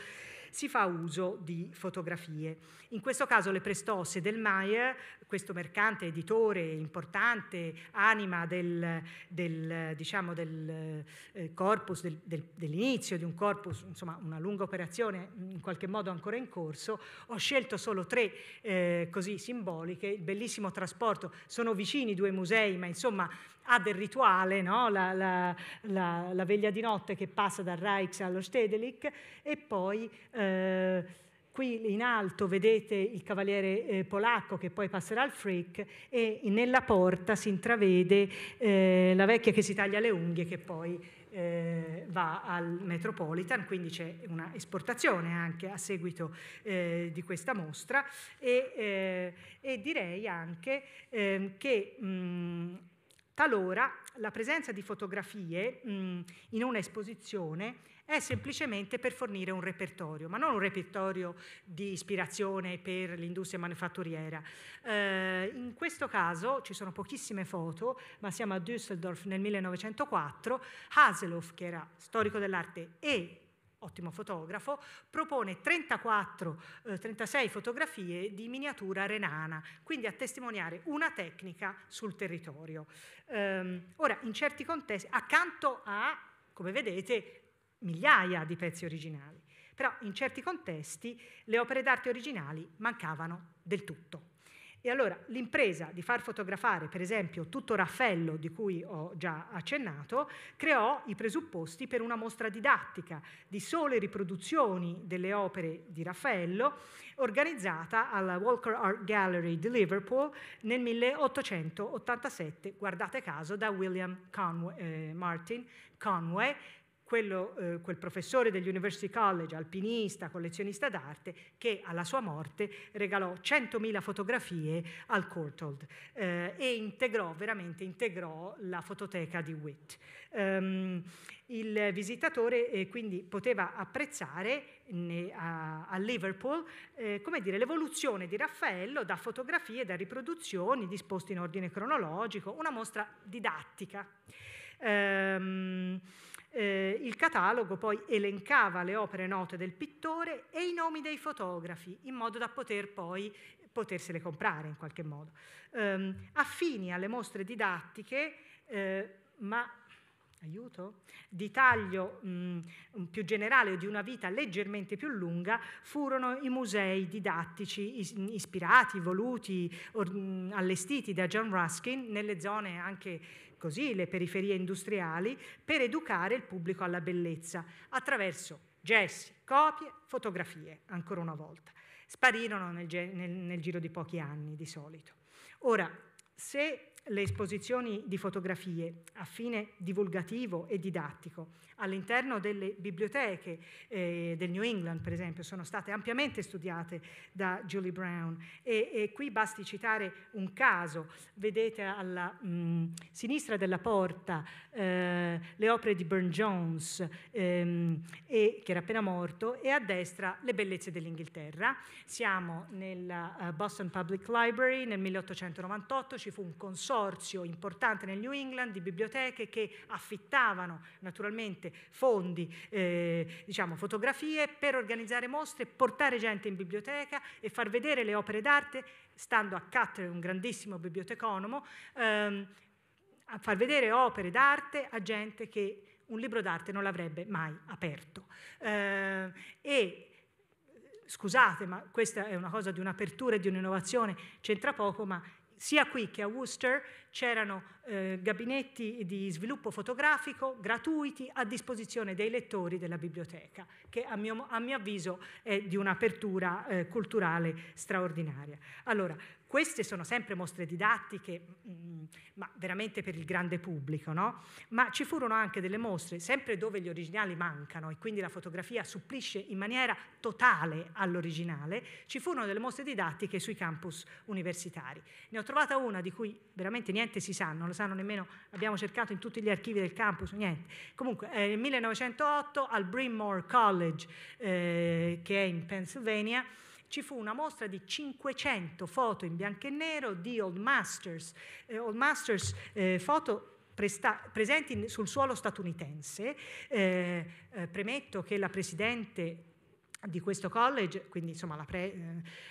si fa uso di fotografie. In questo caso le prestosse del Maier questo mercante editore importante, anima del, del, diciamo del eh, corpus, del, dell'inizio di un corpus, insomma una lunga operazione in qualche modo ancora in corso, ho scelto solo tre eh, così simboliche, il bellissimo trasporto, sono vicini due musei, ma insomma ha del rituale, no? la, la, la, la, veglia di notte che passa dal Reichs allo Stedelijk e poi... Eh, Qui in alto vedete il cavaliere eh, polacco che poi passerà al freak e nella porta si intravede eh, la vecchia che si taglia le unghie che poi eh, va al Metropolitan, quindi c'è una esportazione anche a seguito eh, di questa mostra e, eh, e direi anche ehm, che mh, talora la presenza di fotografie mh, in un'esposizione è semplicemente per fornire un repertorio, ma non un repertorio di ispirazione per l'industria manufatturiera. Eh, in questo caso ci sono pochissime foto, ma siamo a Düsseldorf nel 1904, Haseloff, che era storico dell'arte e ottimo fotografo, propone 34, eh, 36 fotografie di miniatura renana, quindi a testimoniare una tecnica sul territorio. Ehm, ora, in certi contesti, accanto a come vedete, migliaia di pezzi originali, però in certi contesti le opere d'arte originali mancavano del tutto. E allora l'impresa di far fotografare, per esempio, tutto Raffaello, di cui ho già accennato, creò i presupposti per una mostra didattica di sole riproduzioni delle opere di Raffaello, organizzata alla Walker Art Gallery di Liverpool nel 1887, guardate caso, da William Conway, eh, Martin Conway, quello, eh, quel professore degli University College, alpinista, collezionista d'arte, che alla sua morte regalò 100.000 fotografie al Courtauld eh, e integrò, veramente integrò la fototeca di Witt. Um, il visitatore eh, quindi poteva apprezzare ne, a, a, Liverpool eh, dire, l'evoluzione di Raffaello da fotografie, da riproduzioni disposte in ordine cronologico, una mostra didattica. Um, eh, il catalogo poi elencava le opere note del pittore e i nomi dei fotografi, in modo da poter poi potersele comprare in qualche modo. Eh, affini alle mostre didattiche, eh, ma aiuto, di taglio mh, mm, più generale o di una vita leggermente più lunga, furono i musei didattici is- ispirati, voluti, or- mm, allestiti da John Ruskin nelle zone anche così le periferie industriali per educare il pubblico alla bellezza attraverso gessi, copie, fotografie, ancora una volta. Sparirono nel, nel, nel giro di pochi anni di solito. Ora, se le esposizioni di fotografie a fine divulgativo e didattico all'interno delle biblioteche eh, del New England, per esempio, sono state ampiamente studiate da Julie Brown e, e qui basti citare un caso, vedete alla mh, mm, sinistra della porta eh, le opere di Burne Jones, ehm, e, che era appena morto, e a destra le bellezze dell'Inghilterra. Siamo nella uh, Boston Public Library nel 1898, ci fu un consorzio consorzio importante nel New England di biblioteche che affittavano naturalmente fondi, eh, diciamo fotografie per organizzare mostre, portare gente in biblioteca e far vedere le opere d'arte, stando a Catterine, un grandissimo biblioteconomo, ehm, a far vedere opere d'arte a gente che un libro d'arte non l'avrebbe mai aperto. Eh, e scusate, ma questa è una cosa di un'apertura e di un'innovazione, c'entra poco, ma sia qui che a Worcester c'erano eh, gabinetti di sviluppo fotografico gratuiti a disposizione dei lettori della biblioteca, che a mio, a mio avviso è di un'apertura eh, culturale straordinaria. Allora, queste sono sempre mostre didattiche, mm, ma veramente per il grande pubblico, no? Ma ci furono anche delle mostre, sempre dove gli originali mancano e quindi la fotografia supplisce in maniera totale all'originale, ci furono delle mostre didattiche sui campus universitari. Ne ho trovata una di cui veramente niente si sa, non lo sanno nemmeno, abbiamo cercato in tutti gli archivi del campus, niente. Comunque, eh, nel 1908 al Bryn College, eh, che è in Pennsylvania, ci fu una mostra di 500 foto in bianco e nero di Old Masters, eh, Old Masters eh, foto presta- presenti sul suolo statunitense. Eh, eh, premetto che la presidente di questo college, quindi insomma pre,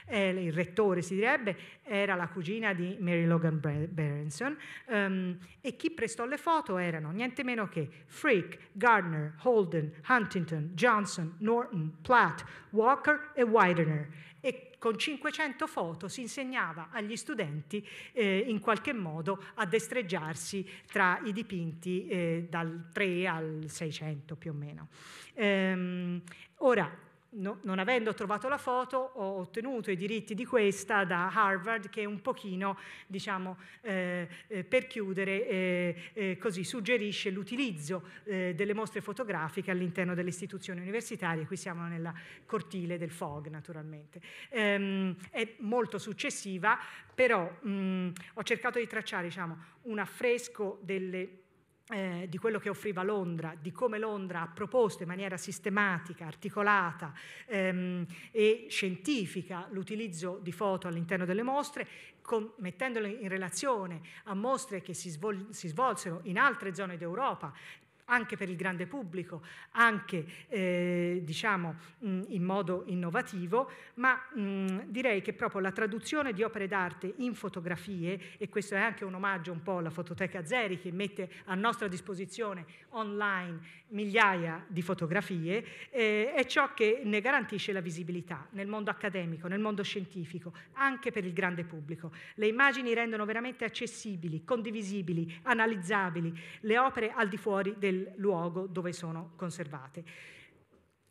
eh, eh, il rettore si direbbe, era la cugina di Mary Logan Berenson um, e chi prestò le foto erano niente meno che Frick, Gardner, Holden, Huntington, Johnson, Norton, Platt, Walker e Widener e con 500 foto si insegnava agli studenti eh, in qualche modo a destreggiarsi tra i dipinti eh, dal 3 al 600 più o meno. Um, ora, no, non avendo trovato la foto ho ottenuto i diritti di questa da Harvard che un pochino, diciamo, eh, eh, per chiudere, eh, eh, così suggerisce l'utilizzo eh, delle mostre fotografiche all'interno delle istituzioni universitarie. Qui siamo nella cortile del FOG, naturalmente. Ehm, è molto successiva, però mh, mm, ho cercato di tracciare diciamo, un affresco delle eh, di quello che offriva Londra, di come Londra ha proposto in maniera sistematica, articolata ehm, e scientifica l'utilizzo di foto all'interno delle mostre, con, mettendole in relazione a mostre che si, svol- si svolsero in altre zone d'Europa, anche per il grande pubblico, anche eh, diciamo mm, in modo innovativo, ma mh, mm, direi che proprio la traduzione di opere d'arte in fotografie, e questo è anche un omaggio un po' alla Fototeca Zeri che mette a nostra disposizione online migliaia di fotografie, eh, è ciò che ne garantisce la visibilità nel mondo accademico, nel mondo scientifico, anche per il grande pubblico. Le immagini rendono veramente accessibili, condivisibili, analizzabili le opere al di fuori del del luogo dove sono conservate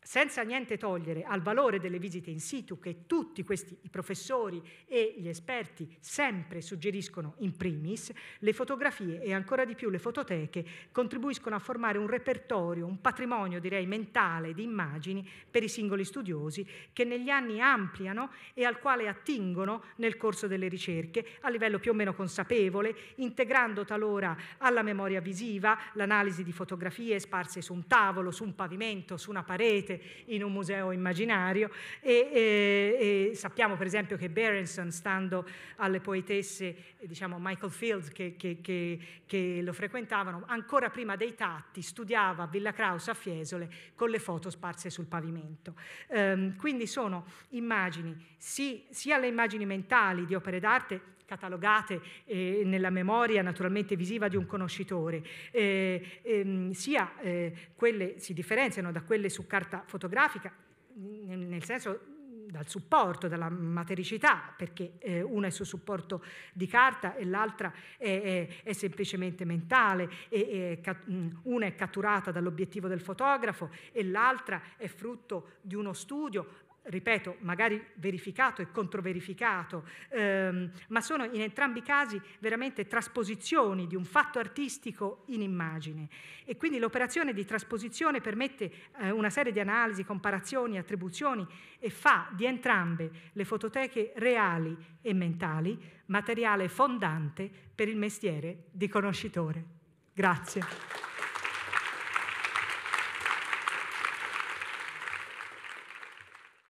senza niente togliere al valore delle visite in situ che tutti questi i professori e gli esperti sempre suggeriscono in primis, le fotografie e ancora di più le fototeche contribuiscono a formare un repertorio, un patrimonio direi mentale di immagini per i singoli studiosi che negli anni ampliano e al quale attingono nel corso delle ricerche a livello più o meno consapevole, integrando talora alla memoria visiva l'analisi di fotografie sparse su un tavolo, su un pavimento, su una parete, in un museo immaginario e, e, e sappiamo per esempio che Berenson, stando alle poetesse, diciamo Michael Fields che, che, che, che lo frequentavano, ancora prima dei tatti studiava a Villa Kraus a Fiesole con le foto sparse sul pavimento. Ehm, quindi sono immagini, sì, sia le immagini mentali di opere d'arte, catalogate eh, nella memoria naturalmente visiva di un conoscitore, eh, ehm, sia eh, quelle si differenziano da quelle su carta fotografica, nel senso dal supporto, dalla matericità, perché eh, una è su supporto di carta e l'altra è, è, è semplicemente mentale, e, è, una è catturata dall'obiettivo del fotografo e l'altra è frutto di uno studio ripeto, magari verificato e controverificato, ehm, ma sono in entrambi i casi veramente trasposizioni di un fatto artistico in immagine. E quindi l'operazione di trasposizione permette eh, una serie di analisi, comparazioni, attribuzioni e fa di entrambe le fototeche reali e mentali materiale fondante per il mestiere di conoscitore. Grazie.